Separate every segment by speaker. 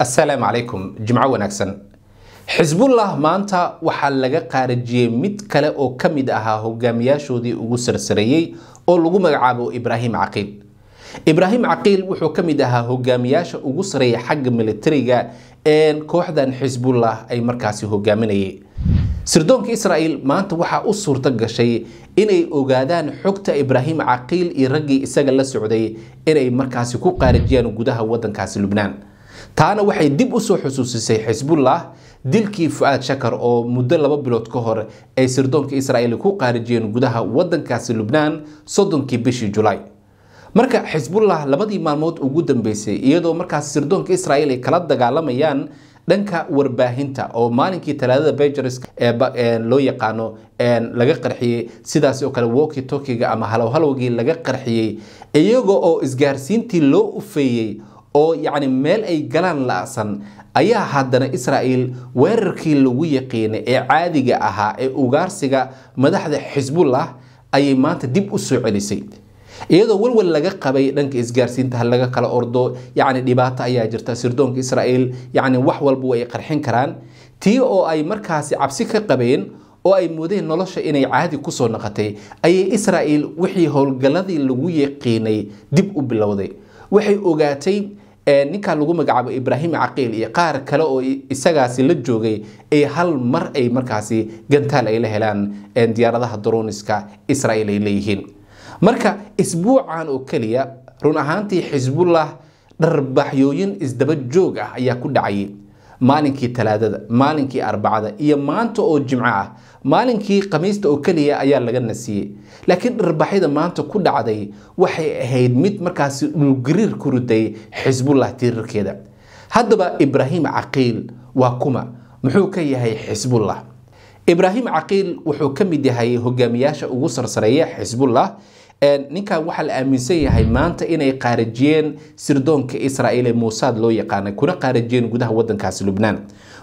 Speaker 1: assalaamu calaykum jimco wanaagsan xisbullah maanta waxaa laga qaarajiyey mid kale oo ka mid ahaa hogaamiyaashoodii ugu sarsareeyey oo lagu magacaabo ibraahim caqiil ibraahim caqiil wuxuu ka mid ahaa hogaamiyaasha ugu sareeya xagga milatariga ee kooxdan xisbullah ay markaasi hogaaminayay sirdoonka israa'il maanta waxaa u suurto gashay inay ogaadaan xogta ibraahim caqiil iyo raggii isaga la socday inay markaasi ku qaarajiyaan gudaha waddankaasi lubnaan taana waxay dib usoo xusuusisay xisbullah dilkii fu-aad shakar oo muddo laba bilood ka hor ay sirdoonka israa'iil ku qaarijiyeen gudaha waddankaasi lubnaan soddonkii bishii julaay marka xisbullah labadii maalmood ugu dambeysay iyadoo markaas sirdoonka israa'iil ay kala dagaalamayaan dhanka warbaahinta oo maalinkii talaadada bejeris ee loo yaqaano laga qarxiyey sidaas oo kale woki tokiga ama halowhalowgii laga qarxiyey iyagoo oo isgaarsiintii loo ufeeyey oo yacni meel ay galaan la-san ayaa haddana israa'il weerarkii lagu yaqiinay ee caadiga ahaa ee ugaarsiga madaxda xisbullah ayay maanta dib u soo celisay iyadoo walwal laga qabay dhanka isgaarsiinta laga kala ordo yacni dhibaato ayaa jirta sirdoonka israa'il yacni wax walba way qarxin karaan tii oo ay markaasi cabsi ka qabeen oo ay moodeen nolosha inay caadi kusoo naqatay ayay israa'il wixii howlgalladii lagu yaqiinay dib u bilowday waxay ogaatay ninkaa lagu magacaabo ibraahim caqiil iyo qaar kale oo isagaasi la joogay ay hal mar ay markaasi gantaal ay la helaan diyaaradaha daruuniska israel ay leeyihiin marka isbuucan oo keliya run ahaantii xisbullah dharbaxyooyin isdaba joog ah ayaa ku dhacay maalinkii talaadada maalinkii arbacada iyo maanta oo jimco ah maalinkii khamiista oo keliya ayaa laga nasiiyey laakiin dhirbaxyada maanta ku dhacday waxay ahayd mid markaasi dhulgariir ku riday xisbullah tirirkeeda haddaba ibraahim caqiil waa kuma muxuu ka yahay xisbullah ibraahim caqiil wuxuu ka mid yahay hogaamiyaasha ugu sarsareeya xisbullah ninkan waxaa la aaminsan yahay maanta inay qaarajiyeen sirdoonka israa'iil ee muusaad loo yaqaana kuna qaarajiyeen gudaha waddankaasi lubnaan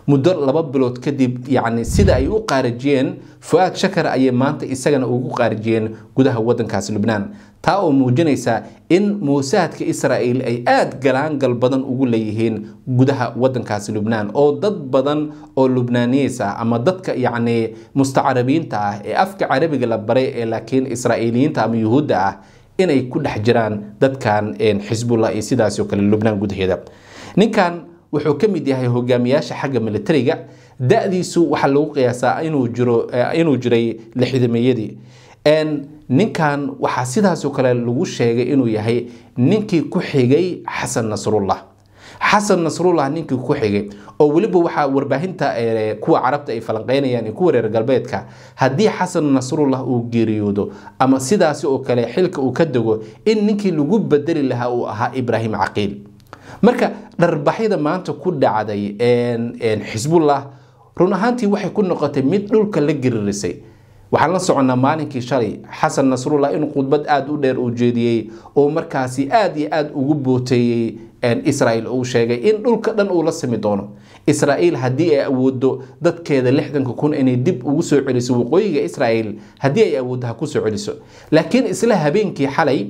Speaker 1: muddo laba bilood kadib yacni sida ay u qaarijiyeen fuaad aad shakar ayay maanta isagana ugu qaarijiyeen gudaha waddankaasi lubnaan taa oo muujinaysa in muusaadka israa'iil ay aada galaangal badan ugu leeyihiin gudaha waddankaasi lubnaan oo dad badan oo lubnaaniyiis ama dadka yacni mustacarabiinta ah ee afka carabiga la baray ee laakiin israa'iiliyiinta ama yuhuudda ah inay ku dhex jiraan dadkan xisbullah iyo sidaas oo kale lubnaan gudaheeda ninkan wuxuu ka mid yahay hogaamiyaasha xagga militariga da'diisu waxaa lagu qiyaasaa inuu jiro inuu jiray lixdameeyadii ninkan waxaa sidaasoo kale lagu sheegay inuu yahay ninkii ku xigay xasan nasrullah xasan nasrullah ninkii ku xigay oo weliba waxaa warbaahinta kuwa carabta ay falanqeynayaan iyo kuwa reer galbeedka haddii xasan nasrullah uu geeriyoodo ama sidaasi oo kale xilka uu ka dego in ninkii lagu bedeli lahaa uu ahaa ibraahim caqiil marka dharbaxyada maanta ku dhacday xisbullah run ahaantii waxay ku noqotay mid dhulka la giririsay waxaan la soconnaa maalinkii shalay xasan nasrullah inuu khudbad aada u dheer uu jeediyey oo markaasi aada iyo aada ugu booteeyey israa'iil uu sheegay in dhulka dhan uu la simi doono israa'iil haddii ay awoodo dadkeeda lixdanka kun inay dib ugu soo celiso waqooyiga israa'iil haddii ay awooddo ha ku soo celiso laakiin isla habeenkii xalay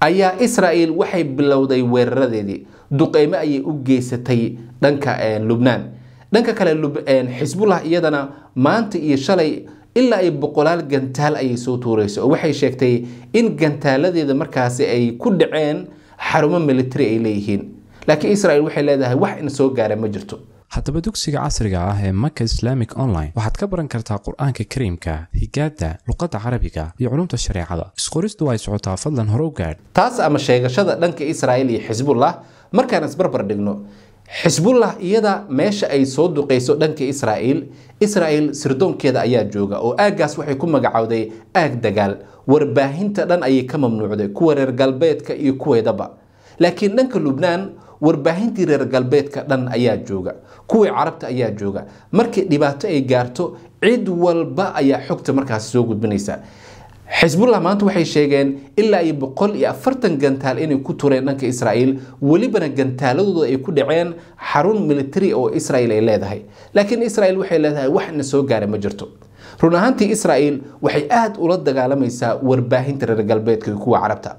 Speaker 1: ayaa israa'iil waxay bilowday weeraradeedii duqeyme ayay u geysatay dhanka eh, lubnaan dhanka kale eh, xisbullah iyadana maanta iyo shalay ilaa ay boqolaal gantaal ayay soo tuureyso oo waxay sheegtay in gantaaladeeda markaasi ay ku dhaceen xarumo military ay leeyihiin laakiin israel waxay leedahay wax in soo gaara ma jirto haddaba dugsiga casriga ah ee maka islamic online waxaad ka baran kartaa qur-aanka kariimka higaada luqadda carabiga iyo culumta shareecada isqoristu ay socotaa fadlan horow gaadh taas ama sheegashada dhanka israel iyo xisbullah markaan isbarbar dhigno xisbullah iyada meesha ay soo duqeyso dhanka israa'iil israa'iil sirdoonkeeda ayaa jooga oo aaggaas waxay ku magacowday aag dagaal warbaahinta dhan ayay ka mamnuucday kuwa reer galbeedka iyo kuweedaba laakiin dhanka lubnaan warbaahintii reer galbeedka dhan ayaa jooga kuwii carabta ayaa jooga markii dhibaato ay gaarto cid walba ayaa xogta markaasi soo gudbinaysa xisbullah maanta waxay sheegeen ilaa iyo boqol iyo afartan gantaal inay ku tureen dhanka israa'iil welibana gantaaladooda ay ku dhaceen xarun militari oo israa'iil ay leedahay laakiin israa'iil waxay leedahay wax na soo gaara ma jirto run ahaantii israa'iil waxay aad ula dagaalamaysaa warbaahinta reer galbeedka iyo kuwa carabta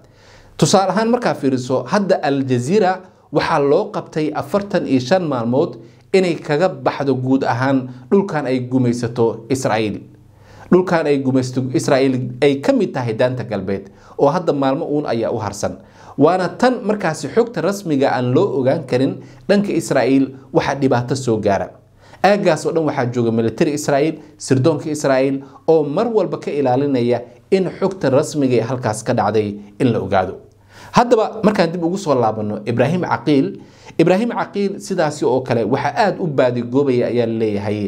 Speaker 1: tusaale ahaan markaa fiiriso hadda aljaziira waxaa loo qabtay afartan iyo shan maalmood inay kaga baxdo guud ahaan dhulkan ay gumaysato israa'iil dhulkan ay gumaysto israa'iil ay ka mid tahay daanta galbeed oo hadda maalmo uun ayaa u harsan waana tan markaasi xogta rasmiga aan loo ogaan karin dhanka israa'iil waxaa dhibaato soo gaara aaggaas oo dhan waxaa jooga militari israa'iil sirdoonka israa'iil oo mar walba ka ilaalinaya in xogta rasmiga ee halkaas ka dhacday in la ogaado haddaba markaan dib ugu soo laabanno ibraahim caqiil ibraahim caqiil sidaasi oo kale waxaa aada u baadigoobaya ayaa la leeyahay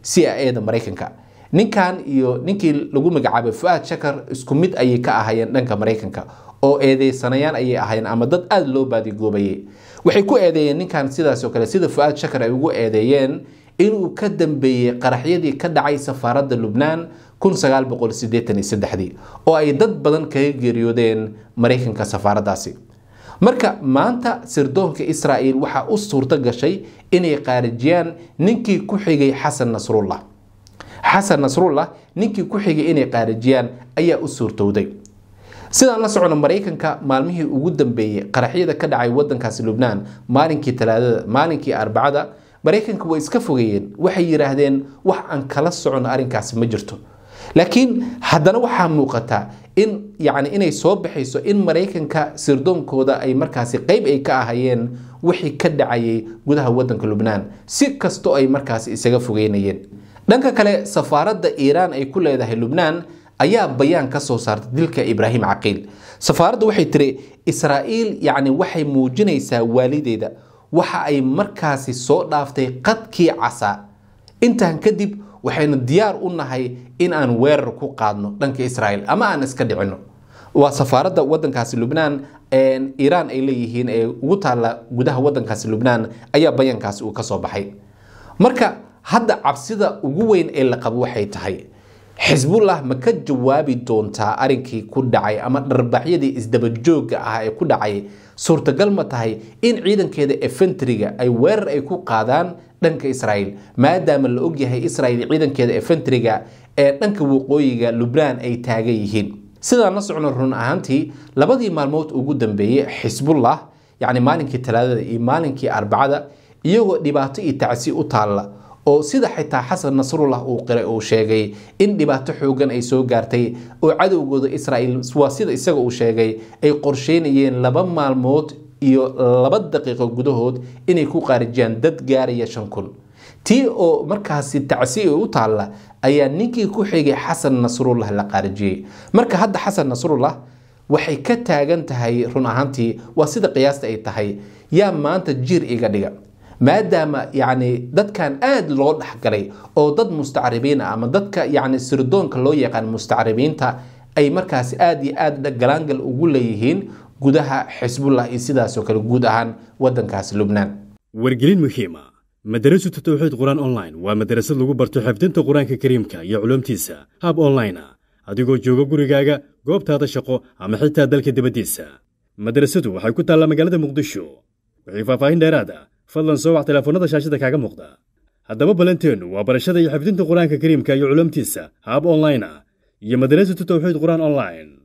Speaker 1: c i a da maraykanka ninkan iyo ninkii lagu magacaabay fuaad shakar isku mid ayay ka ahaayeen dhanka maraykanka oo eedeysanayaan ayay ahayeen ama dad aada loo baadigoobayay waxay ku eedeeyeen ninkan sidaasoo kale sida fuaad shakar ay ugu eedeeyeen inuu ka dambeeyey qaraxyadii ka dhacay safaaradda lubnaan oo ay dad badan kaga geeriyoodeen maraykanka safaaraddaasi marka maanta sirdoonka israa'il waxaa u suurto gashay inay qaarijiyaan ninkii ku xigay xasan nasrullah xasan nasrullah ninkii ku xigay inay qaarijiyaan ayaa u suurtowday sidaan la socno maraykanka maalmihii ugu dambeeyey qaraxyada ka dhacay wadankaasi lubnaan maalinkii talaadada maalinkii arbacada maraykanka way iska fogeeyeen waxay yidhaahdeen wax aan kala socon arrinkaasi ma jirto laakiin haddana waxaa muuqata in yani inay soo baxayso in maraykanka sirdoonkooda ay markaasi qeyb ay ka ahayeen wixii ka dhacayay gudaha wadanka lubnaan si kastoo ay markaasi isaga fogeynayeen dhanka kale safaaradda iiraan ay ku leedahay lubnaan ayaa bayaan ka soo saartay dilka ibraahim caqiil safaaradda waxay tiri israa'iil yacni waxay muujinaysaa waalideeda waxa ay markaasi soo dhaaftay qadkii casaa intan kadib waxaynu diyaar u nahay in aan weerar ku qaadno dhanka israa'iil ama aan iska dhicinno waa safaaradda waddankaasi lubnaan iiraan ay leeyihiin ee ugu taalla gudaha waddankaasi lubnaan ayaa bayankaasi uu ka soo baxay marka hadda cabsida ugu weyn ee la qabo waxay tahay xisbullah ma ka jawaabi doontaa arinkii ku dhacay ama dharbaxyadii isdabajooga ah ee ku dhacay suurtagal ma tahay in ciidankeeda efentriga ay weerar ay ku qaadaan dhanka israa'iil maadaama la og yahay israa'iil ciidankeeda efentriga ee dhanka waqooyiga lubnaan ay taagan yihiin sidaan la socno run ahaantii labadii maalmood ugu dambeeyey xisbullah yacni maalinkii talaadada iyo maalinkii arbacada iyagoo dhibaato iyo tacsi u taalla oo sida xitaa xasan nasrullah uu qiray uu sheegay in dhibaato xoogan ay soo gaartay oo cadowgooda israa'iil waa sida isaga uu sheegay ay qorsheynayeen laba maalmood iyo laba daqiiqo gudahood inay ku qaarijiyaan dad gaaraya shan kun tii oo markaasi tacsiye u taalla ayaa ninkii ku xigay xasan nasrullah la qaarijiyey marka hadda xasan nasrullah waxay ka taagan tahay run ahaantii waa sida qiyaasta ay tahay yaa maanta jiir iga dhiga maadaama yani dadkan aad loo dhexgalay oo dad mustacribiin ah ama dadka yani sirdoonka loo yaqaan mustacribiinta ay markaasi aad iyo aada galaangal ugu leeyihiin gudaha xisbullah iyo sidaasoo kale guud ahaan wadankaasi lubnaan wargelin muhiima madarasatu tawxiid qur-aan online waa madarasad lagu barto xifdinta qur-aanka kariimka iyo culumtiisa hab online ah. adigoo jooga gurigaaga goobtaada shaqo ama xitaa dalka dibaddiisa madarasadu waxay ku taallaa magaalada muqdisho wixii faahfaahin dheeraad ah fadlan soo wax teleefanada shaashada kaaga muuqda haddaba balanteennu waa barashada iyo xafidinta qur-aanka kariimka iyo culumtiisa haab online ah iyo madarasatu towxiid qur-aan online